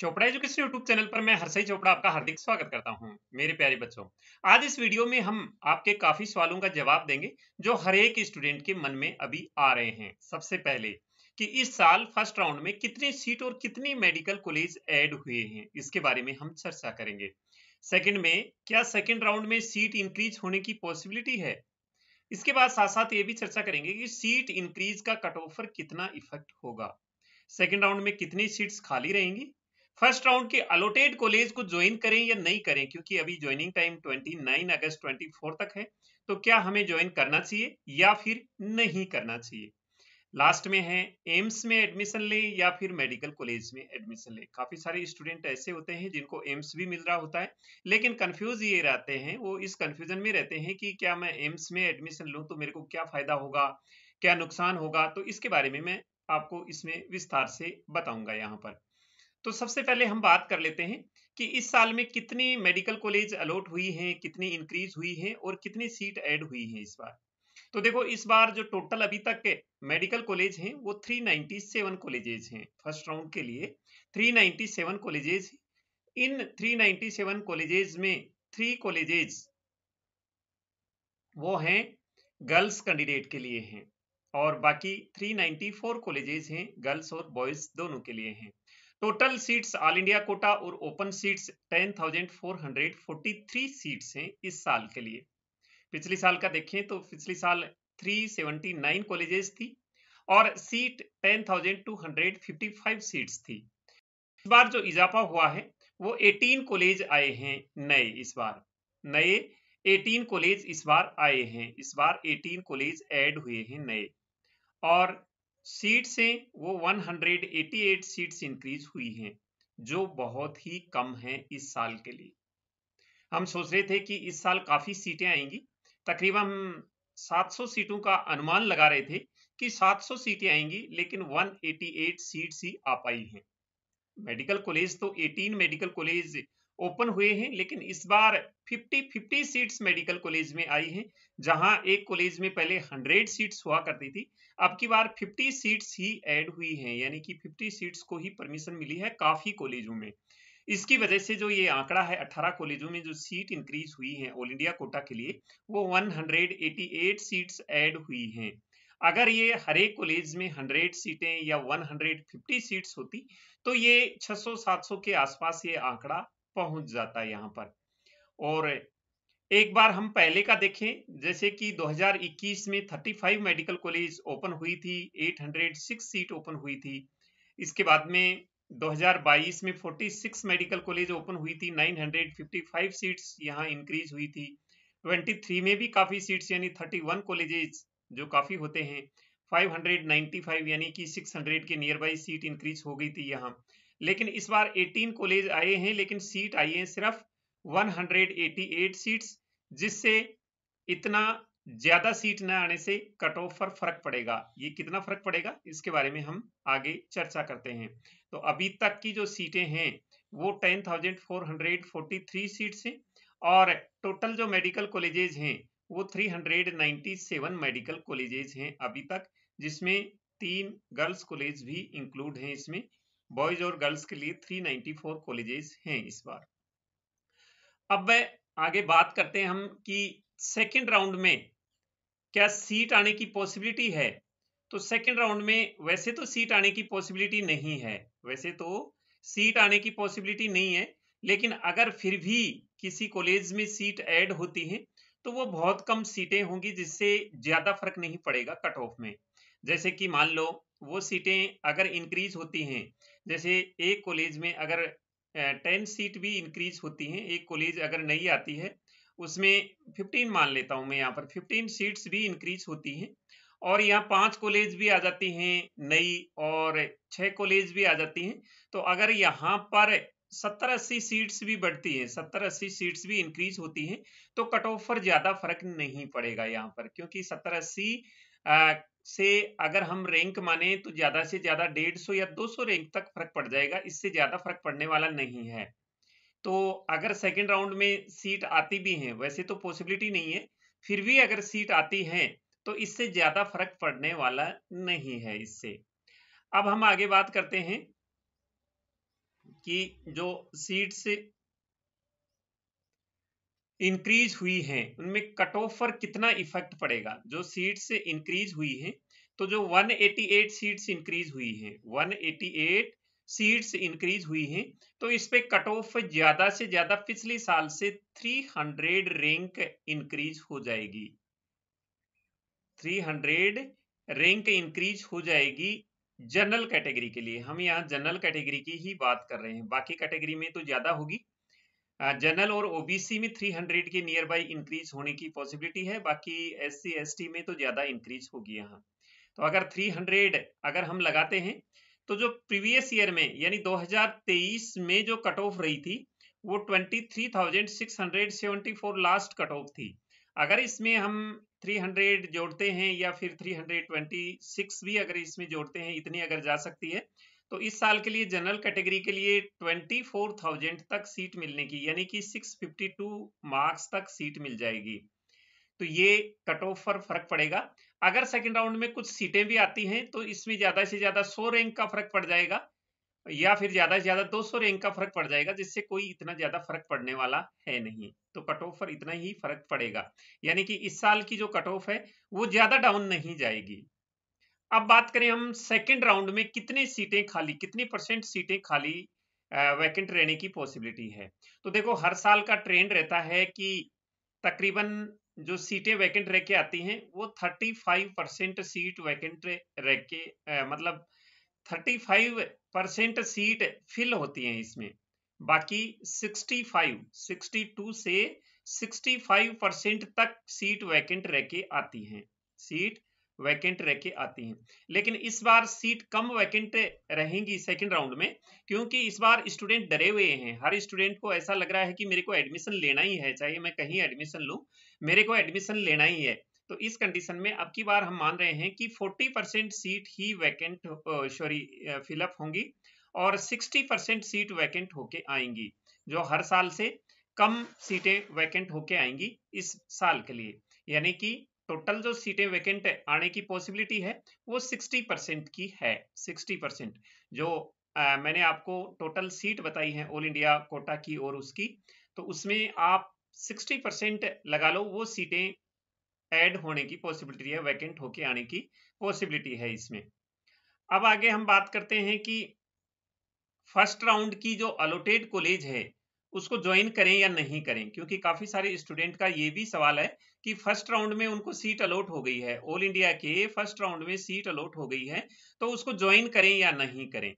Chopra education YouTube channel पर मैं हरसई चोपड़ा आपका हार्दिक स्वागत करता हूं मेरे प्यारे बच्चों आज इस वीडियो में हम आपके काफी सवालों का जवाब देंगे जो हर एक स्टूडेंट के मन में अभी आ रहे हैं सबसे पहले कि इस साल फर्स्ट राउंड में कितने सीट और कितने मेडिकल कॉलेज ऐड हुए हैं इसके बारे में हम चर्चा करेंगे सेकेंड में क्या सेकेंड राउंड में सीट इंक्रीज होने की पॉसिबिलिटी है इसके बाद साथ साथ ये भी चर्चा करेंगे कि सीट इंक्रीज का कट ऑफर कितना इफेक्ट होगा सेकेंड राउंड में कितनी सीट्स खाली रहेंगी फर्स्ट राउंड के अलोटेड कॉलेज को ज्वाइन करें या नहीं करें क्योंकि अभी ज्वाइनिंग टाइम 29 अगस्त 24 तक है तो क्या हमें ज्वाइन करना चाहिए या फिर नहीं करना चाहिए लास्ट में है एम्स में एडमिशन ले या फिर मेडिकल कॉलेज में एडमिशन ले काफी सारे स्टूडेंट ऐसे होते हैं जिनको एम्स भी मिल रहा होता है लेकिन कंफ्यूज ये रहते हैं वो इस कंफ्यूजन में रहते हैं कि क्या मैं एम्स में एडमिशन लूँ तो मेरे को क्या फायदा होगा क्या नुकसान होगा तो इसके बारे में मैं आपको इसमें विस्तार से बताऊंगा यहाँ पर तो सबसे पहले हम बात कर लेते हैं कि इस साल में कितनी मेडिकल कॉलेज अलॉट हुई हैं कितनी इंक्रीज हुई हैं और कितनी सीट ऐड हुई हैं इस बार तो देखो इस बार जो टोटल अभी तक के मेडिकल कॉलेज हैं वो 397 कॉलेजेस हैं फर्स्ट राउंड के लिए 397 कॉलेजेस इन 397 कॉलेजेस में थ्री कॉलेजेस वो हैं गर्ल्स कैंडिडेट के लिए हैं और बाकी 394 कॉलेजेस हैं गर्ल्स और बॉयज दोनों के लिए हैं total seats all India quota और ओपन सीट्स 10,443 सीट्स हैं इस साल के लिए पिछले साल का देखें तो पिछले साल 379 कॉलेजेस थी और सीट 10,255 सीट्स थी इस बार जो इजाफा हुआ है वो 18 कॉलेज आए हैं नए इस बार नए 18 कॉलेज इस बार आए हैं इस बार 18 कॉलेज ऐड हुए हैं नए और सीट से वो 188 सीट्स इंक्रीज हुई हैं जो बहुत ही कम है इस साल के लिए हम सोच रहे थे कि इस साल काफी सीटें आएंगी तकरीबन 700 सीटों का अनुमान लगा रहे थे कि 700 सीटें आएंगी लेकिन 188 सीट्स ही आ पाई हैं मेडिकल कॉलेज तो 18 मेडिकल कॉलेज ओपन हुए हैं लेकिन इस बार 50 50 सीट्स मेडिकल कॉलेज में आई हैं जहां एक कॉलेज में पहले 100 सीट्स हुआ करती थी अब की बार 50 सीट्स ही ऐड हुई हैं यानी कि 50 सीट्स को ही परमिशन मिली है काफी कॉलेजों में इसकी वजह से जो ये आंकड़ा है 18 कॉलेजों में जो सीट इंक्रीज हुई है ऑल इंडिया कोटा के लिए वो 188 सीट्स ऐड हुई हैं अगर ये हर एक कॉलेज में 100 सीटें या 150 सीट्स होती तो ये 600-700 के आसपास ये आंकड़ा पहुंच जाता है यहाँ पर और एक बार हम पहले का देखें जैसे कि 2021 में 35 मेडिकल कॉलेज ओपन हुई थी 806 सीट ओपन हुई थी इसके बाद में 2022 में 46 मेडिकल कॉलेज ओपन हुई थी 955 सीट्स यहाँ इंक्रीज हुई थी 23 में भी काफ़ी सीट्स यानी 31 कॉलेजेस जो काफ़ी होते हैं 595 यानी कि 600 के नियर बाई सीट इंक्रीज हो गई थी यहाँ लेकिन इस बार 18 कॉलेज आए हैं लेकिन सीट आई है सिर्फ 188 सीट्स जिससे इतना ज्यादा सीट न आने से कट ऑफ पर फर्क पड़ेगा ये कितना फर्क पड़ेगा इसके बारे में हम आगे चर्चा करते हैं तो अभी तक की जो सीटें हैं वो 10,443 सीट्स हैं और टोटल जो मेडिकल कॉलेजेज हैं वो 397 मेडिकल कॉलेजेज हैं अभी तक जिसमें तीन गर्ल्स कॉलेज भी इंक्लूड हैं इसमें बॉयज और गर्ल्स के लिए 394 कॉलेजेस हैं इस बार अब वह आगे बात करते हैं हम कि सेकेंड राउंड में क्या सीट आने की पॉसिबिलिटी है तो सेकेंड राउंड में वैसे तो सीट आने की पॉसिबिलिटी नहीं है वैसे तो सीट आने की पॉसिबिलिटी नहीं है लेकिन अगर फिर भी किसी कॉलेज में सीट ऐड होती है तो वो बहुत कम सीटें होंगी जिससे ज़्यादा फर्क नहीं पड़ेगा कट ऑफ में जैसे कि मान लो वो सीटें अगर इंक्रीज होती हैं जैसे एक कॉलेज में अगर टेन सीट भी इंक्रीज होती हैं एक कॉलेज अगर नई आती है उसमें फिफ्टीन मान लेता हूँ मैं यहाँ पर फिफ्टीन सीट्स भी इंक्रीज होती हैं और यहाँ पांच कॉलेज भी आ जाती हैं नई और छह कॉलेज भी आ जाती हैं तो अगर यहाँ पर सत्तर अस्सी सीट्स भी बढ़ती हैं सत्तर अस्सी सीट्स भी इंक्रीज होती हैं तो कट ऑफ पर ज़्यादा फर्क नहीं पड़ेगा यहाँ पर क्योंकि सत्तर अस्सी से अगर हम रैंक माने तो ज्यादा से ज्यादा डेढ़ सौ या दो सौ रैंक तक फर्क पड़ जाएगा इससे ज्यादा फर्क पड़ने वाला नहीं है तो अगर सेकेंड राउंड में सीट आती भी है वैसे तो पॉसिबिलिटी नहीं है फिर भी अगर सीट आती है तो इससे ज्यादा फर्क पड़ने वाला नहीं है इससे अब हम आगे बात करते हैं कि जो सीट से इंक्रीज हुई हैं उनमें कट ऑफ पर कितना इफेक्ट पड़ेगा जो सीट से इंक्रीज हुई हैं तो जो 188 सीट्स इंक्रीज हुई हैं 188 सीट्स इंक्रीज हुई हैं तो इस पे कट ऑफ ज्यादा से ज्यादा पिछले साल से 300 रैंक इंक्रीज हो जाएगी 300 रैंक इंक्रीज हो जाएगी जनरल कैटेगरी के लिए हम यहाँ जनरल कैटेगरी की ही बात कर रहे हैं बाकी कैटेगरी में तो ज्यादा होगी जनरल uh, और ओबीसी में 300 के नियर बाई इंक्रीज होने की पॉसिबिलिटी है बाकी एस सी में तो ज़्यादा इंक्रीज होगी यहाँ तो अगर 300 अगर हम लगाते हैं तो जो प्रीवियस ईयर में यानी 2023 में जो कट ऑफ रही थी वो 23,674 लास्ट कट ऑफ थी अगर इसमें हम 300 जोड़ते हैं या फिर 326 भी अगर इसमें जोड़ते हैं इतनी अगर जा सकती है तो इस साल के लिए जनरल कैटेगरी के लिए 24,000 तक सीट मिलने की यानी कि 652 मार्क्स तक सीट मिल जाएगी तो ये कट ऑफ पर फर्क पड़ेगा अगर सेकंड राउंड में कुछ सीटें भी आती हैं तो इसमें ज्यादा से ज्यादा 100 रैंक का फर्क पड़ जाएगा या फिर ज्यादा से ज्यादा 200 रैंक का फर्क पड़ जाएगा जिससे कोई इतना ज्यादा फर्क पड़ने वाला है नहीं तो कट ऑफ पर इतना ही फर्क पड़ेगा यानी कि इस साल की जो कट ऑफ है वो ज्यादा डाउन नहीं जाएगी अब बात करें हम सेकंड राउंड में कितने सीटें खाली कितने परसेंट सीटें खाली वैकेंट रहने की पॉसिबिलिटी है तो देखो हर साल का ट्रेंड रहता है कि तकरीबन जो सीटें वैकेंट रह के आती हैं वो 35 परसेंट सीट वैकेंट रह के आ, मतलब 35 परसेंट सीट फिल होती हैं इसमें बाकी 65 62 से 65 परसेंट तक सीट वैकेंट रह के आती हैं सीट वैकेंट रह के आती हैं लेकिन इस बार सीट कम वैकेंट रहेंगी सेकंड राउंड में क्योंकि इस बार स्टूडेंट डरे हुए हैं हर स्टूडेंट को ऐसा लग रहा है कि मेरे को एडमिशन लेना ही है चाहे मैं कहीं एडमिशन लूँ मेरे को एडमिशन लेना ही है तो इस कंडीशन में अब की बार हम मान रहे हैं कि 40 परसेंट सीट ही वैकेंट सॉरी फिलअप होंगी और 60 परसेंट सीट वैकेंट होके आएंगी जो हर साल से कम सीटें वैकेंट होके आएंगी इस साल के लिए यानी कि टोटल जो सीटें वैकेंट आने की पॉसिबिलिटी है वो 60 परसेंट की है 60 परसेंट जो आ, मैंने आपको टोटल सीट बताई है ऑल इंडिया कोटा की और उसकी तो उसमें आप 60 परसेंट लगा लो वो सीटें ऐड होने की पॉसिबिलिटी है वैकेंट होके आने की पॉसिबिलिटी है इसमें अब आगे हम बात करते हैं कि फर्स्ट राउंड की जो अलोटेड कॉलेज है उसको ज्वाइन करें या नहीं करें क्योंकि काफ़ी सारे स्टूडेंट का ये भी सवाल है कि फर्स्ट राउंड में उनको सीट अलॉट हो गई है ऑल इंडिया के फर्स्ट राउंड में सीट अलॉट हो गई है तो उसको ज्वाइन करें या नहीं करें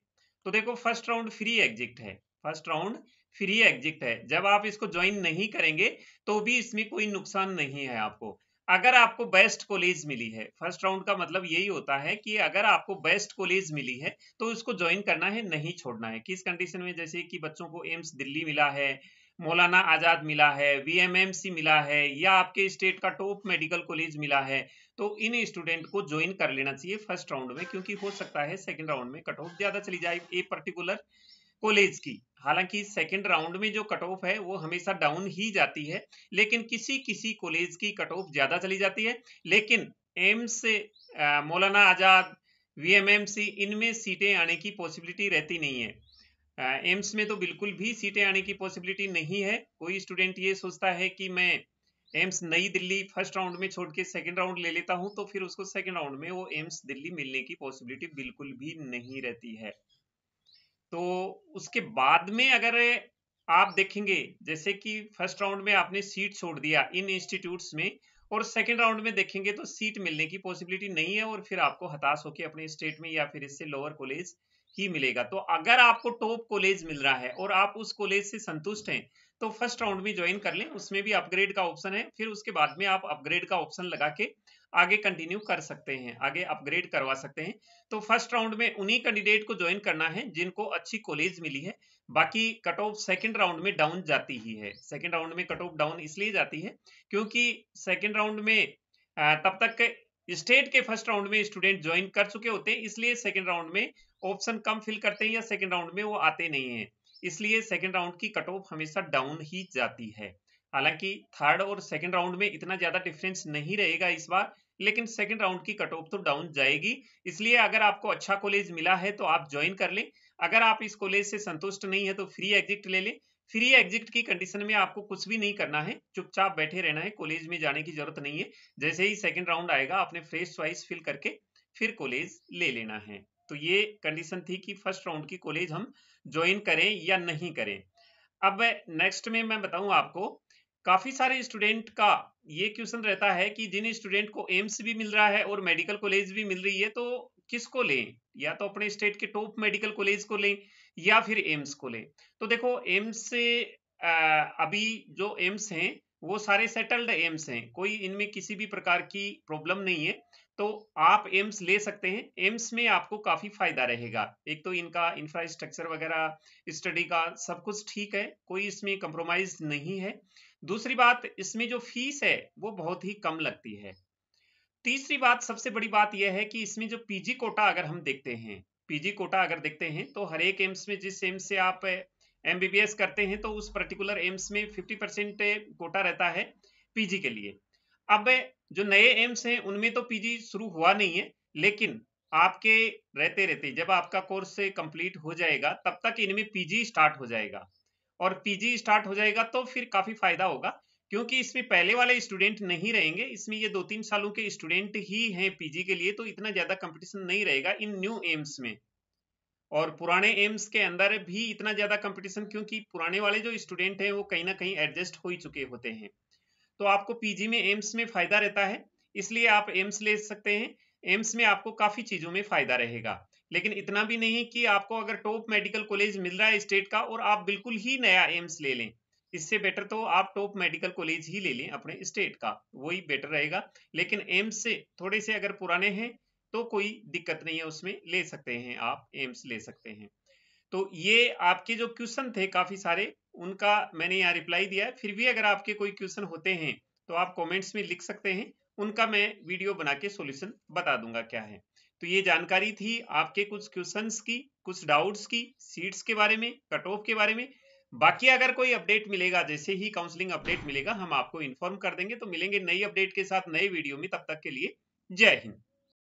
तो देखो फर्स्ट राउंड फ्री एग्जिट है फर्स्ट राउंड फ्री एग्जिट है जब आप इसको ज्वाइन नहीं करेंगे तो भी इसमें कोई नुकसान नहीं है आपको अगर आपको बेस्ट कॉलेज मिली है फर्स्ट राउंड का मतलब यही होता है कि अगर आपको बेस्ट कॉलेज मिली है तो उसको ज्वाइन करना है नहीं छोड़ना है किस कंडीशन में जैसे कि बच्चों को एम्स दिल्ली मिला है मौलाना आजाद मिला है वीएमएमसी मिला है या आपके स्टेट का टॉप मेडिकल कॉलेज मिला है तो इन स्टूडेंट को ज्वाइन कर लेना चाहिए फर्स्ट राउंड में क्योंकि हो सकता है सेकेंड राउंड में कट ऑफ ज्यादा चली जाए ए पर्टिकुलर कॉलेज की हालांकि सेकेंड राउंड में जो कट ऑफ है वो हमेशा डाउन ही जाती है लेकिन किसी किसी कॉलेज की कट ऑफ ज़्यादा चली जाती है लेकिन एम्स मौलाना आज़ाद वीएमएमसी इनमें सीटें आने की पॉसिबिलिटी रहती नहीं है एम्स में तो बिल्कुल भी सीटें आने की पॉसिबिलिटी नहीं है कोई स्टूडेंट ये सोचता है कि मैं एम्स नई दिल्ली फर्स्ट राउंड में छोड़ के सेकेंड राउंड ले लेता हूँ तो फिर उसको सेकेंड राउंड में वो एम्स दिल्ली मिलने की पॉसिबिलिटी बिल्कुल भी नहीं रहती है तो उसके बाद में अगर आप देखेंगे जैसे कि फर्स्ट राउंड में आपने सीट छोड़ दिया इन इंस्टीट्यूट्स में और सेकेंड राउंड में देखेंगे तो सीट मिलने की पॉसिबिलिटी नहीं है और फिर आपको हताश होकर अपने स्टेट में या फिर इससे लोअर कॉलेज ही मिलेगा तो अगर आपको टॉप कॉलेज मिल रहा है और आप उस कॉलेज से संतुष्ट हैं तो फर्स्ट राउंड में ज्वाइन कर लें उसमें भी अपग्रेड का ऑप्शन है फिर उसके बाद में आप अपग्रेड का ऑप्शन लगा के आगे कंटिन्यू कर सकते हैं आगे अपग्रेड करवा सकते हैं तो फर्स्ट राउंड में उन्हीं कैंडिडेट को ज्वाइन करना है जिनको अच्छी कॉलेज मिली है बाकी कट ऑफ सेकेंड राउंड में डाउन जाती ही है सेकेंड राउंड में कट ऑफ डाउन इसलिए जाती है क्योंकि सेकेंड राउंड में तब तक स्टेट के फर्स्ट राउंड में स्टूडेंट ज्वाइन कर चुके होते हैं इसलिए सेकेंड राउंड में ऑप्शन कम फिल करते हैं या सेकेंड राउंड में वो आते नहीं है इसलिए सेकेंड राउंड की कट ऑफ हमेशा डाउन ही जाती है हालांकि थर्ड और सेकंड राउंड में इतना ज्यादा डिफरेंस नहीं रहेगा इस बार लेकिन सेकंड राउंड की कट ऑफ तो डाउन जाएगी इसलिए अगर आपको अच्छा कॉलेज मिला है तो आप ज्वाइन कर लें अगर आप इस कॉलेज से संतुष्ट नहीं है तो फ्री एग्जिट ले लें फ्री एग्जिट की कंडीशन में आपको कुछ भी नहीं करना है चुपचाप बैठे रहना है कॉलेज में जाने की जरूरत नहीं है जैसे ही सेकेंड राउंड आएगा आपने फ्रेश च्वाइस फिल करके फिर कॉलेज ले लेना है तो ये कंडीशन थी कि फर्स्ट राउंड की कॉलेज हम ज्वाइन करें या नहीं करें अब नेक्स्ट में मैं बताऊं आपको काफी सारे स्टूडेंट का ये क्वेश्चन रहता है कि जिन स्टूडेंट को एम्स भी मिल रहा है और मेडिकल कॉलेज भी मिल रही है तो किसको लें या तो अपने स्टेट के टॉप मेडिकल कॉलेज को लें या फिर एम्स को लें तो देखो एम्स से अभी जो एम्स हैं वो सारे सेटल्ड एम्स हैं कोई इनमें किसी भी प्रकार की प्रॉब्लम नहीं है तो आप एम्स ले सकते हैं एम्स में आपको काफी फायदा रहेगा एक तो इनका इंफ्रास्ट्रक्चर वगैरह स्टडी का सब कुछ ठीक है कोई इसमें कंप्रोमाइज नहीं है दूसरी बात इसमें जो फीस है वो बहुत ही कम लगती है तीसरी बात सबसे बड़ी बात यह है कि इसमें जो पीजी कोटा अगर हम देखते हैं पीजी कोटा अगर देखते हैं तो हर एक एम्स में जिस एम्स से आप एमबीबीएस करते हैं तो उस पर्टिकुलर एम्स में फिफ्टी परसेंट कोटा रहता है पीजी के लिए अब जो नए एम्स हैं उनमें तो पीजी शुरू हुआ नहीं है लेकिन आपके रहते रहते जब आपका कोर्स कंप्लीट हो जाएगा तब तक इनमें पीजी स्टार्ट हो जाएगा और पीजी स्टार्ट हो जाएगा तो फिर काफ़ी फायदा होगा क्योंकि इसमें पहले वाले स्टूडेंट नहीं रहेंगे इसमें ये दो तीन सालों के स्टूडेंट ही हैं पीजी के लिए तो इतना ज़्यादा कंपटीशन नहीं रहेगा इन न्यू एम्स में और पुराने एम्स के अंदर भी इतना ज़्यादा कंपटीशन क्योंकि पुराने वाले जो स्टूडेंट हैं वो कहीं ना कहीं एडजस्ट हो ही चुके होते हैं तो आपको पीजी में एम्स में फ़ायदा रहता है इसलिए आप एम्स ले सकते हैं एम्स में आपको काफ़ी चीज़ों में फ़ायदा रहेगा लेकिन इतना भी नहीं कि आपको अगर टॉप मेडिकल कॉलेज मिल रहा है स्टेट का और आप बिल्कुल ही नया एम्स ले लें इससे बेटर तो आप टॉप मेडिकल कॉलेज ही ले लें अपने स्टेट का वही बेटर रहेगा लेकिन एम्स से थोड़े से अगर पुराने हैं तो कोई दिक्कत नहीं है उसमें ले सकते हैं आप एम्स ले सकते हैं तो ये आपके जो क्वेश्चन थे काफ़ी सारे उनका मैंने यहाँ रिप्लाई दिया है फिर भी अगर आपके कोई क्वेश्चन होते हैं तो आप कमेंट्स में लिख सकते हैं उनका मैं वीडियो बना के सोल्यूशन बता दूंगा क्या है तो ये जानकारी थी आपके कुछ क्वेश्चन की कुछ डाउट्स की सीट्स के बारे में कट ऑफ के बारे में बाकी अगर कोई अपडेट मिलेगा जैसे ही काउंसलिंग अपडेट मिलेगा हम आपको इन्फॉर्म कर देंगे तो मिलेंगे नई अपडेट के साथ नए वीडियो में तब तक के लिए जय हिंद